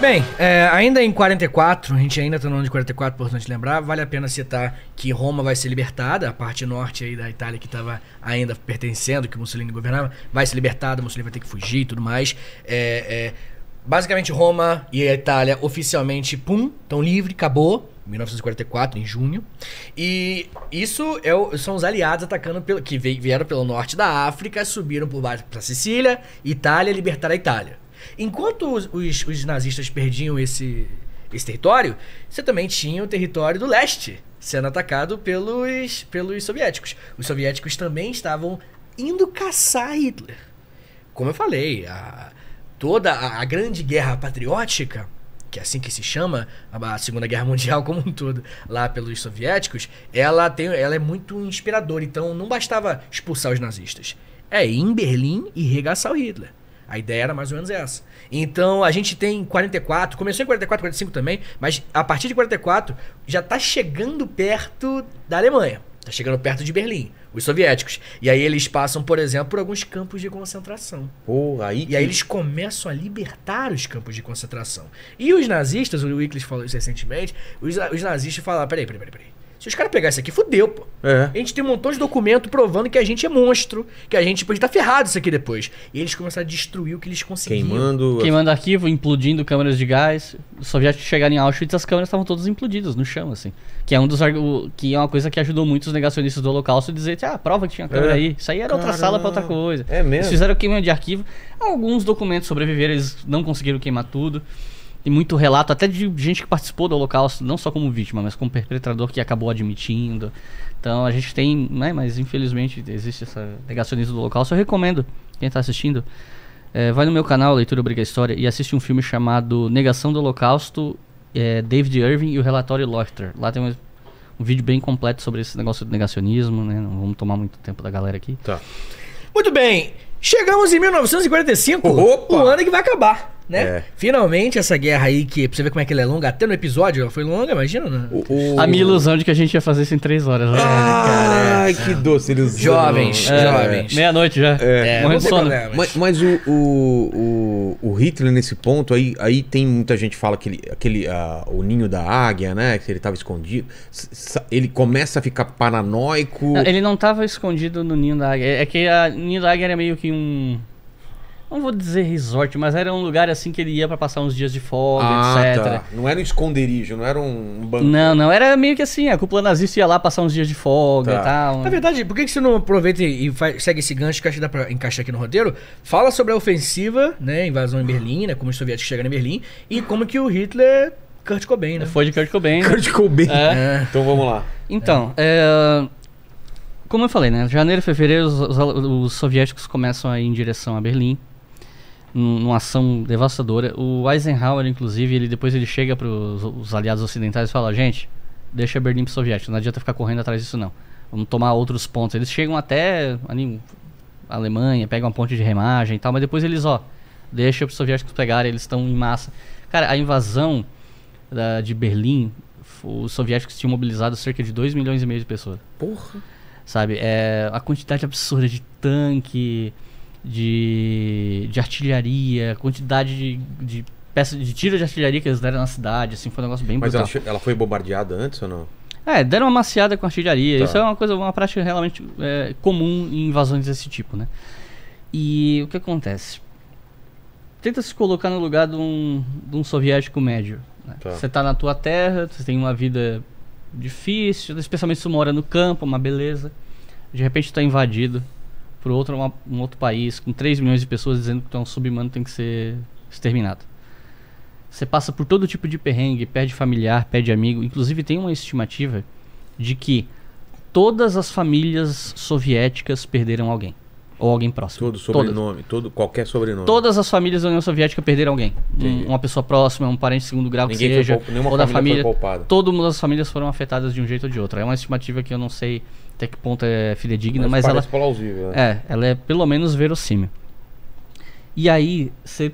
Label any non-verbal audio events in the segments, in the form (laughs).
Bem, é, ainda em 44, a gente ainda está no ano de 44, importante lembrar, vale a pena citar que Roma vai ser libertada, a parte norte aí da Itália que estava ainda pertencendo, que Mussolini governava, vai ser libertada, Mussolini vai ter que fugir e tudo mais. É, é, basicamente, Roma e a Itália oficialmente, pum, estão livre, acabou. 1944, em junho. E isso é o, são os aliados atacando pelo, que vieram pelo norte da África, subiram por baixo para Sicília, Itália, libertar a Itália. Enquanto os, os, os nazistas perdiam esse, esse território, você também tinha o território do leste sendo atacado pelos, pelos soviéticos. Os soviéticos também estavam indo caçar Hitler. Como eu falei, a, toda a, a grande guerra patriótica, que é assim que se chama, a, a Segunda Guerra Mundial como um todo, lá pelos soviéticos, ela, tem, ela é muito inspiradora. Então não bastava expulsar os nazistas. É ir em Berlim e regaçar o Hitler. A ideia era mais ou menos essa. Então a gente tem 44, começou em 44, 45 também, mas a partir de 44 já está chegando perto da Alemanha, está chegando perto de Berlim, os soviéticos. E aí eles passam, por exemplo, por alguns campos de concentração. Porra, aí E aí eles começam a libertar os campos de concentração. E os nazistas, o Wikileaks falou isso recentemente, os, os nazistas falaram: peraí, peraí, peraí, peraí. Se os caras pegarem isso aqui, fudeu, pô. É. A gente tem um montão de documento provando que a gente é monstro, que a gente pode estar ferrado isso aqui depois. E eles começaram a destruir o que eles conseguiram. Queimando. Queimando arquivo, implodindo câmeras de gás. Os soviéticos chegaram em Auschwitz, as câmeras estavam todas implodidas no chão, assim. Que é um dos que é uma coisa que ajudou muito os negacionistas do Holocausto a dizer, ah, prova que tinha câmera é. aí. Isso aí era Caramba. outra sala para outra coisa. É mesmo. Eles fizeram queimando de arquivo. Alguns documentos sobreviveram, eles não conseguiram queimar tudo e muito relato, até de gente que participou do Holocausto, não só como vítima, mas como perpetrador que acabou admitindo. Então a gente tem, né, mas infelizmente existe essa negacionismo do Holocausto. Eu recomendo quem está assistindo. É, vai no meu canal, Leitura Obriga História, e assiste um filme chamado Negação do Holocausto, é, David Irving e o relatório Lochter. Lá tem um, um, vídeo bem completo sobre esse negócio do negacionismo, né? Não vamos tomar muito tempo da galera aqui. Tá. Muito bem, chegamos em 1945, Opa. o ano que vai acabar. Né? É. Finalmente essa guerra aí, que pra você ver como é que ela é longa, até no episódio, foi longa, imagina. Né? O, o... A minha ilusão de que a gente ia fazer isso em três horas. Né? Ah, Ai, que doce ilusão. Jovens, é, jovens. Meia-noite já. É, é sono. Mas, mas o, o, o, Hitler, nesse ponto, aí, aí tem muita gente fala que ele, aquele, uh, o ninho da águia, né? Que ele tava escondido. Ele começa a ficar paranoico. Não, ele não tava escondido no ninho da águia. É, é que a, o ninho da águia era meio que um não vou dizer resort, mas era um lugar assim que ele ia para passar uns dias de folga, ah, etc. Tá. Não era um esconderijo, não era um banco. Não, não, era meio que assim, a cúpula nazista ia lá passar uns dias de folga tá. e tal. Na verdade, por que, você não aproveita e segue esse gancho que acho que dá pra encaixar aqui no roteiro? Fala sobre a ofensiva, né, invasão em Berlim, né, como os soviéticos chegaram em Berlim, e como que o Hitler... Kurt Cobain, né? Foi de Kurt Cobain. (laughs) Kurt Cobain. É. É. Então vamos lá. Então, é como eu falei, né? Janeiro e fevereiro os, os, os, soviéticos começam a ir em direção a Berlim numa ação devastadora. O Eisenhower, inclusive, ele depois ele chega para os aliados ocidentais e fala: gente, deixa Berlim para soviético, não adianta ficar correndo atrás disso não. Vamos tomar outros pontos. Eles chegam até ali, a Alemanha, pegam uma ponte de remagem e tal, mas depois eles, ó, deixa os soviéticos pegarem, eles estão em massa. Cara, a invasão da, de Berlim, os soviéticos tinham mobilizado cerca de 2 milhões e meio de pessoas. Porra! Sabe, é, a quantidade absurda de tanque, de, de artilharia, quantidade de, de peças de tiro de artilharia que eles deram na cidade, assim, foi um negócio bem brutal. Mas ela, foi bombardeada antes ou não? É, deram uma maciada com artilharia. Tá. Isso é uma coisa, uma prática realmente é, comum em invasões desse tipo, né? E o que acontece? Tenta se colocar no lugar de um, de um soviético médio. Né? Tá. Você está na tua terra, você tem uma vida difícil, especialmente se mora no campo, uma beleza. De repente está invadido para outro, uma, um outro país com 3 milhões de pessoas dizendo que é um subhumano tem que ser exterminado. Você passa por todo tipo de perrengue, perde familiar, perde amigo. Inclusive tem uma estimativa de que todas as famílias soviéticas perderam alguém. Ou alguém próximo. Todo sobrenome, todo, qualquer sobrenome. Todas as famílias da União Soviética perderam alguém. Um, uma pessoa próxima, um parente de segundo grau, Ninguém que seja. Foi, nenhuma ou família da família. Foi poupada. Todas as famílias foram afetadas de um jeito ou de outro. É uma estimativa que eu não sei até que ponto é fidedigna, mas, mas ela né? é, ela é pelo menos verossímil. E aí você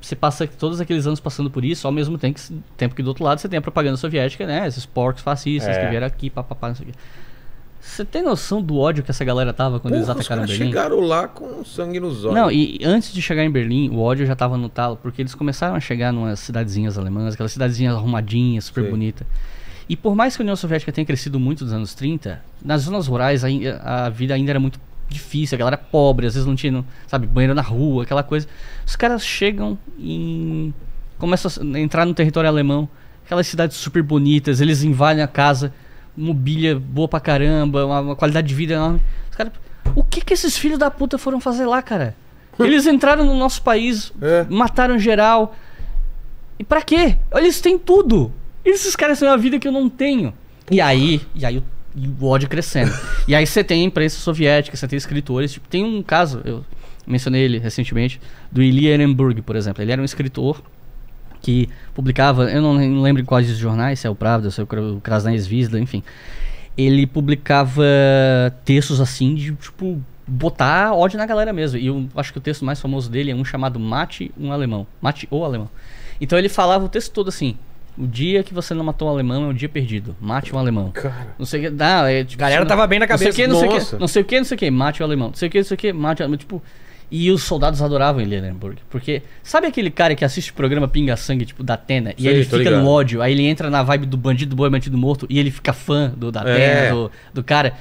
você passa todos aqueles anos passando por isso, ao mesmo tempo que, tempo que do outro lado você tem a propaganda soviética, né? Esses porcos fascistas é. que vieram aqui, papapá, não sei o quê. Você tem noção do ódio que essa galera tava quando Porra, eles atacaram os Berlim? chegaram lá com sangue nos olhos. Não, e antes de chegar em Berlim, o ódio já tava no talo, porque eles começaram a chegar umas cidadezinhas alemãs, aquelas cidadezinhas arrumadinhas, super bonita. bonitas. E por mais que a União Soviética tenha crescido muito nos anos 30, nas zonas rurais a, a vida ainda era muito difícil, a galera pobre, às vezes não tinha, sabe, banheiro na rua, aquela coisa. Os caras chegam e começam a entrar no território alemão, aquelas cidades super bonitas, eles invadem a casa, mobília boa pra caramba, uma, uma qualidade de vida enorme. Os caras. O que que esses filhos da puta foram fazer lá, cara? (laughs) Eles entraram no nosso país, é. mataram geral. E pra quê? Eles têm tudo. Esses caras são uma vida que eu não tenho. E aí, e aí e o ódio crescendo. (laughs) e aí você tem imprensa soviética, você tem escritores. Tipo, tem um caso, eu mencionei ele recentemente, do Ilya Ehrenburg, por exemplo. Ele era um escritor que publicava, eu não, lembro em quais jornais, se é o Pravda, se é o Krasna Zvezda, enfim. Ele publicava textos assim de, tipo, botar ódio na galera mesmo. E eu acho que o texto mais famoso dele é um chamado Mate um Alemão. Mate o Alemão. Então ele falava o texto todo assim: o dia que você não matou um alemão é um dia perdido. Mate um alemão. Cara. Não sei o que. Não, é, tipo, galera não, tava bem na cabeça. Não sei o que, não Nossa. sei o que, não sei o que, não sei o que. Mate um alemão. Não sei o que, não sei o que. Mate um alemão. Tipo. E os soldados adoravam ele, né, Ellenburg. Porque sabe aquele cara que assiste o programa Pinga Sangue, tipo, da Atena? E ele fica ligado. no ódio, aí ele entra na vibe do bandido boi, bandido morto, e ele fica fã do da Atena, é. do, do, cara.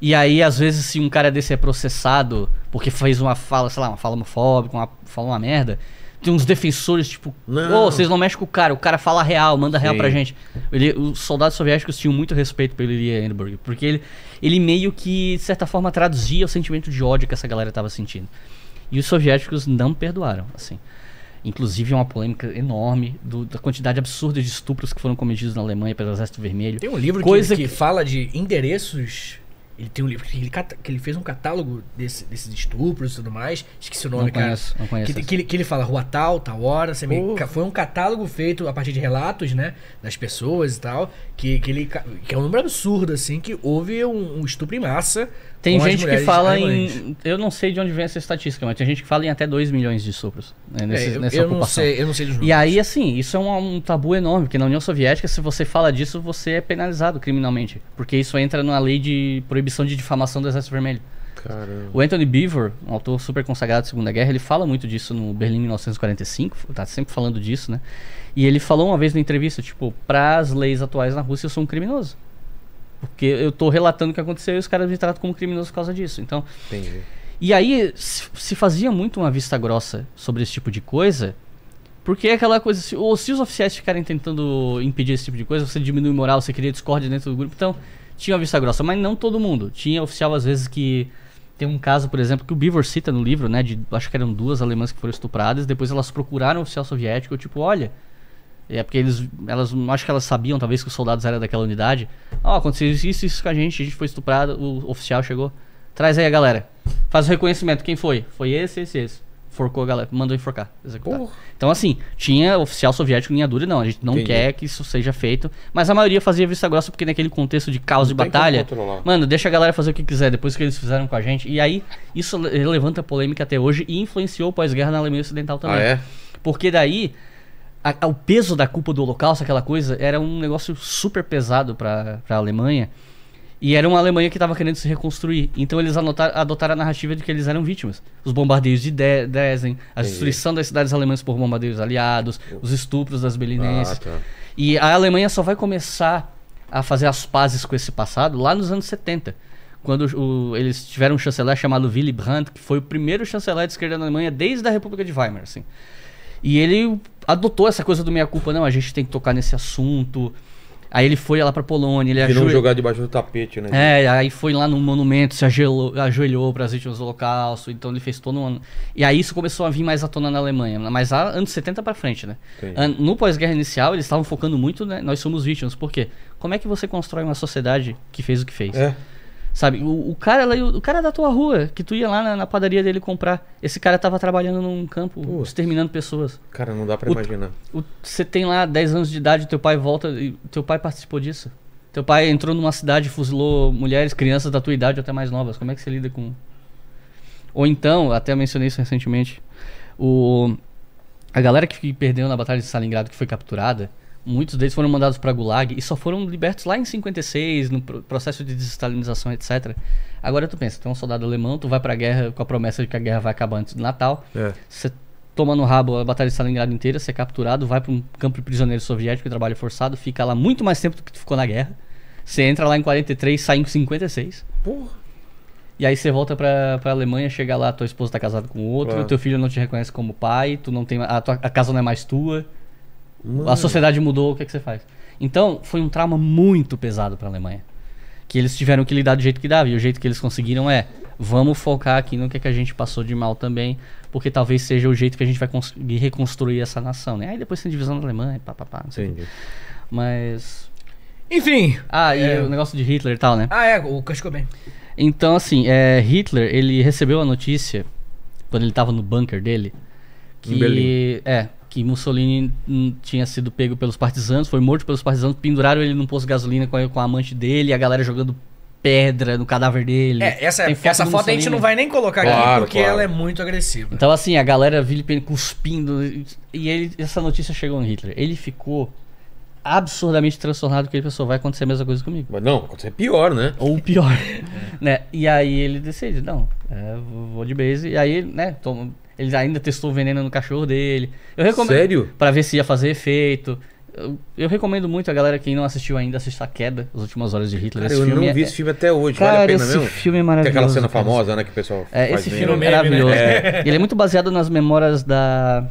E aí, às vezes, se um cara desse é processado porque fez uma fala, sei lá, uma fala homofóbica, uma, fala uma merda, tem uns defensores, tipo, ô, oh, vocês não mexem com o cara, o cara fala real, manda real pra gente. Ele, os soldados soviéticos tinham muito respeito pelo Ilya Enberg, porque ele, ele meio que, de certa forma, traduzia o sentimento de ódio que essa galera tava sentindo. E os soviéticos não perdoaram, assim. Inclusive, é uma polêmica enorme do, da quantidade absurda de estupros que foram cometidos na Alemanha pelo Exército Vermelho. Tem um livro Coisa que, que, que fala de endereços ele tem um livro que ele, que ele fez um catálogo desse, desses estupros e tudo mais. Esqueci o nome, não conheço, Não conheço. Que, que, ele, que ele fala rua tal, tal hora. Você Foi um catálogo feito a partir de relatos, né? Das pessoas e tal. Que, que, ele, que é um número absurdo, assim, que houve um, um estupro em massa. Tem gente que fala em. Eu não sei de onde vem essa estatística, mas tem gente que fala em até 2 milhões de estupros. Né, é, nesse, é, eu, nessa eu ocupação. Não sei, eu não sei dos números. E aí, assim, isso é um, um tabu enorme, porque na União Soviética, se você fala disso, você é penalizado criminalmente. Porque isso entra na lei de proibição proibição de difamação do Exército Vermelho. Caramba. O Anthony Beaver, um autor super consagrado da Segunda Guerra, ele fala muito disso no Berlim 1945, tá sempre falando disso, né? E ele falou uma vez na entrevista, tipo, para as leis atuais na Rússia eu sou um criminoso. Porque eu tô relatando o que aconteceu e os caras me tratam como criminoso por causa disso. Então, Entendi. E aí se fazia muito uma vista grossa sobre esse tipo de coisa, porque é aquela coisa, se, ou se os oficiais ficarem tentando impedir esse tipo de coisa, você diminui moral, você cria discórdia dentro do grupo, então tinha uma vista grossa, mas não todo mundo. Tinha oficial, às vezes, que. Tem um caso, por exemplo, que o Bivor cita no livro, né? De, acho que eram duas alemãs que foram estupradas, depois elas procuraram o oficial soviético, tipo, olha. É porque eles, elas, acho que elas sabiam, talvez, que os soldados eram daquela unidade. Ó, oh, aconteceu isso, isso com a gente, a gente foi estuprado, o oficial chegou. Traz aí a galera. Faz o reconhecimento, quem foi? Foi esse, esse, esse. Forcou a galera, mandou enforcar. Então, assim, tinha oficial soviético linha dura, não. A gente não Entendi. quer que isso seja feito. Mas a maioria fazia vista grossa porque naquele contexto de caos não e batalha. Mano, deixa a galera fazer o que quiser, depois que eles fizeram com a gente. E aí, isso levanta polêmica até hoje e influenciou pós-guerra na Alemanha Ocidental também. Ah, é? Porque daí, a, o peso da culpa do Holocausto, aquela coisa, era um negócio super pesado para pra Alemanha. E era uma Alemanha que estava querendo se reconstruir. Então eles adotaram a narrativa de que eles eram vítimas. Os bombardeios de Dresden, a destruição das cidades alemãs por bombardeios aliados, os estupros das belinenses. Ah, tá. E a Alemanha só vai começar a fazer as pazes com esse passado lá nos anos 70. Quando o, eles tiveram um chanceler chamado Willy Brandt, que foi o primeiro chanceler de esquerda na Alemanha desde a República de Weimar. Assim. E ele adotou essa coisa do meia-culpa. Não, a gente tem que tocar nesse assunto Aí ele foi lá pra Polônia, ele Virou jogar debaixo do tapete, né? É, aí foi lá no monumento, se ajoelhou, ajoelhou pras vítimas do holocausto, então ele fez todo um... E aí isso começou a vir mais à tona na Alemanha, mas há anos 70 pra frente, né? An... No pós-guerra inicial, eles estavam focando muito, né? Nós somos vítimas, por quê? Como é que você constrói uma sociedade que fez o que fez? É. Sabe? O, o cara lá, o, cara da tua rua, que tu ia lá na, na, padaria dele comprar. Esse cara tava trabalhando num campo, Pô, exterminando pessoas. Cara, não dá pra o, imaginar. Você tem lá 10 anos de idade, teu pai volta e teu pai participou disso. Teu pai entrou numa cidade fuzilou mulheres, crianças da tua idade ou até mais novas. Como é que você lida com. Ou então, até mencionei isso recentemente, o. A galera que perdeu na Batalha de Salingrado que foi capturada, Muitos deles foram mandados para Gulag e só foram libertos lá em 56, no processo de desestalinização, etc. Agora tu pensa, tu é um soldado alemão, tu vai pra guerra com a promessa de que a guerra vai acabar antes do Natal. É. Você toma no rabo a batalha de Stalingrado inteira, você é capturado, vai para um campo de prisioneiros soviético, trabalho forçado, fica lá muito mais tempo do que tu ficou na guerra. Você entra lá em 43, sai em 56. Porra. E aí você volta pra, pra Alemanha, chega lá, tua esposa tá casada com outro, claro. teu filho não te reconhece como pai, tu não tem. A, tua, a casa não é mais tua. Mano. A sociedade mudou, o que, é que você faz? Então, foi um trauma muito pesado para a Alemanha. Que eles tiveram que lidar do jeito que dava. E o jeito que eles conseguiram é: vamos focar aqui no que, é que a gente passou de mal também, porque talvez seja o jeito que a gente vai conseguir reconstruir essa nação. Né? Aí depois tem divisão da Alemanha, pá, pá, pá. Mas. Enfim. Ah, e é... o negócio de Hitler e tal, né? Ah, é, o Kurt bem. Então, assim, é, Hitler, ele recebeu a notícia, quando ele estava no bunker dele, que. Em Berlim. É, que Mussolini tinha sido pego pelos partisanos, foi morto pelos partisanos, penduraram ele num posto de gasolina com a, com a amante dele, a galera jogando pedra no cadáver dele. É, essa, é, foto essa foto a gente não vai nem colocar claro, aqui porque claro. ela é muito agressiva. Então assim, a galera vilipendiando, cuspindo e ele, essa notícia chegou no Hitler. Ele ficou absurdamente transtornado que ele pensou, vai acontecer a mesma coisa comigo. Mas não, acontecer pior, né? Ou pior. (laughs) né? E aí ele decide, não, é, vou de base. E aí, né, toma, ele ainda testou veneno no cachorro dele. Eu recomendo. Sério? Pra ver se ia fazer efeito. Eu, eu, recomendo muito a galera que não assistiu ainda assistir a queda, as últimas horas de Hitler. Cara, esse eu filme não vi é esse filme até hoje, cara, vale a pena esse mesmo? Esse filme é maravilhoso. Tem aquela cena cara. famosa, né, que o pessoal é, Esse filme é né? maravilhoso. É. Ele é muito baseado nas memórias da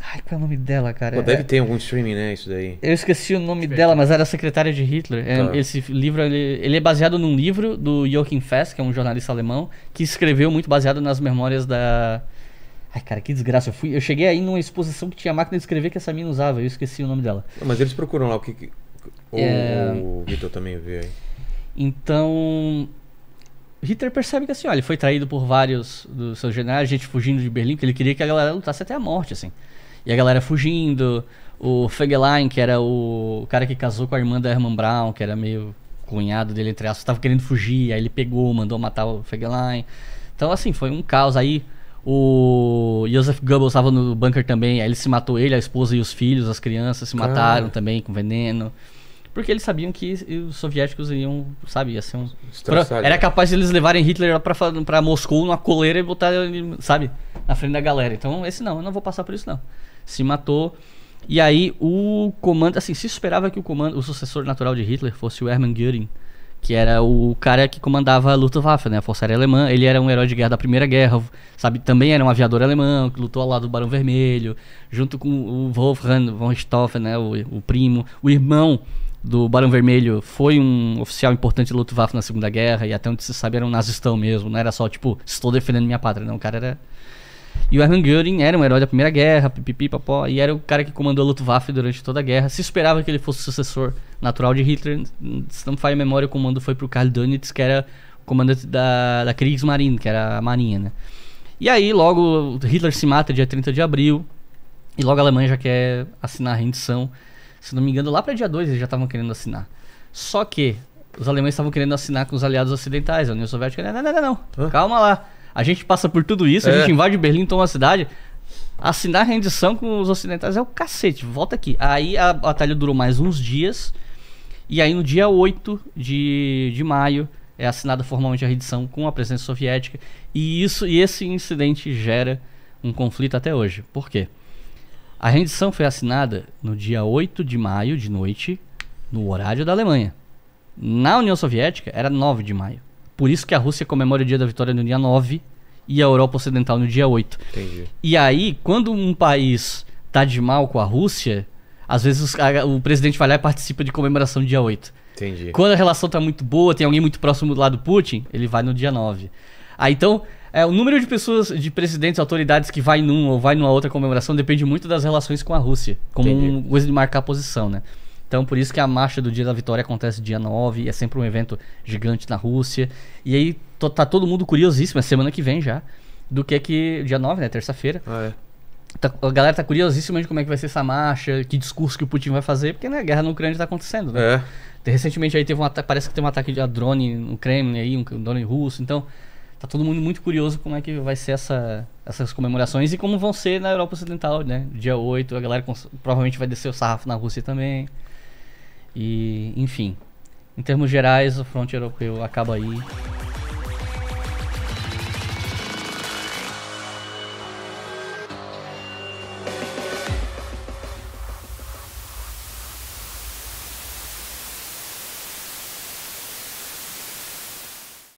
Ai, qual é o nome dela, cara? Pô, deve é... ter algum streaming, né, isso daí. Eu esqueci o nome dela, mas era a secretária de Hitler. É, tá. Esse livro, ele, ele, é baseado num livro do Joachim Fest, que é um jornalista alemão, que escreveu muito baseado nas memórias da Ai, cara, que desgraça. Eu, fui, eu cheguei aí numa exposição que tinha máquina de escrever que essa mina usava, eu esqueci o nome dela. Mas eles procuram lá o que. que... Ou é... o Vitor também vê aí. Então. Hitler percebe que assim, olha, ele foi traído por vários dos seus generais, gente fugindo de Berlim, porque ele queria que a galera lutasse até a morte, assim. E a galera fugindo, o Fegelein, que era o cara que casou com a irmã da Herman Brown, que era meio cunhado dele, entre aspas, tava querendo fugir, aí ele pegou, mandou matar o Fegelein. Então, assim, foi um caos. Aí o Joseph Goebbels estava no bunker também, aí ele se matou, ele, a esposa e os filhos, as crianças se mataram também com veneno. Porque eles sabiam que os soviéticos iam, sabe, ia ser um... Pra, era capaz de eles levarem Hitler lá pra, pra Moscou numa coleira e botar ele, sabe, na frente da galera. Então, esse não, eu não vou passar por isso não. Se matou. E aí o comando, assim, se esperava que o comando, o sucessor natural de Hitler fosse o Hermann Göring que era o cara que comandava a Luftwaffe, né, a Força Aérea Alemã. Ele era um herói de guerra da Primeira Guerra, sabe? Também era um aviador alemão que lutou ao lado do Barão Vermelho, junto com o Wolfgang von Richthofen, né, o, o primo, o irmão do Barão Vermelho foi um oficial importante da Luftwaffe na Segunda Guerra e até onde se sabe era um nazistão mesmo, não era só tipo, estou defendendo minha pátria, não, o cara era e o Hermann Göring era um herói da Primeira Guerra, pipipi, papó, e era o cara que comandou a Luftwaffe durante toda a guerra. Se esperava que ele fosse o sucessor natural de Hitler. Se não falha memória, o comando foi pro Karl Dönitz, que era o comandante da, da Kriegsmarine, que era a marinha, né? E aí, logo, Hitler se mata dia 30 de abril, e logo a Alemanha já quer assinar a rendição. Se não me engano, lá para dia 2 eles já estavam querendo assinar. Só que os alemães estavam querendo assinar com os aliados ocidentais, a União Soviética. Não, não, não, não. Calma lá. A gente passa por tudo isso, é. a gente invade Berlim, toma a cidade. Assinar rendição com os ocidentais é o cacete, volta aqui. Aí a batalha durou mais uns dias. E aí no dia 8 de, de maio é assinada formalmente a rendição com a presença soviética. E isso e esse incidente gera um conflito até hoje. Por quê? A rendição foi assinada no dia 8 de maio de noite, no horário da Alemanha. Na União Soviética era 9 de maio. Por isso que a Rússia comemora o dia da vitória no dia 9 e a Europa Ocidental no dia 8. Entendi. E aí, quando um país tá de mal com a Rússia, às vezes os, a, o presidente vai lá e participa de comemoração dia 8. Entendi. Quando a relação tá muito boa, tem alguém muito próximo do lado do Putin, ele vai no dia 9. Ah, então, é, o número de pessoas, de presidentes, autoridades que vai num ou vai numa outra comemoração depende muito das relações com a Rússia, como um coisa de marcar posição, né? Então, por isso que a marcha do Dia da Vitória acontece dia 9, é sempre um evento gigante na Rússia. E aí tá todo mundo curiosíssimo, é semana que vem já, do que é que. Dia 9, né? Terça-feira. Ah, é. Tá, a galera tá curiosíssima de como é que vai ser essa marcha, que discurso que o Putin vai fazer, porque né, a guerra na Ucrânia tá acontecendo, né? É. Recentemente aí teve um ataque, parece que teve um ataque de drone no Kremlin aí, um drone russo, então tá todo mundo muito curioso como é que vai ser essa, essas comemorações e como vão ser na Europa Ocidental, né? Dia 8, a galera provavelmente vai descer o sarrafo na Rússia também. E, enfim, em termos gerais, o Front Europeu acaba aí.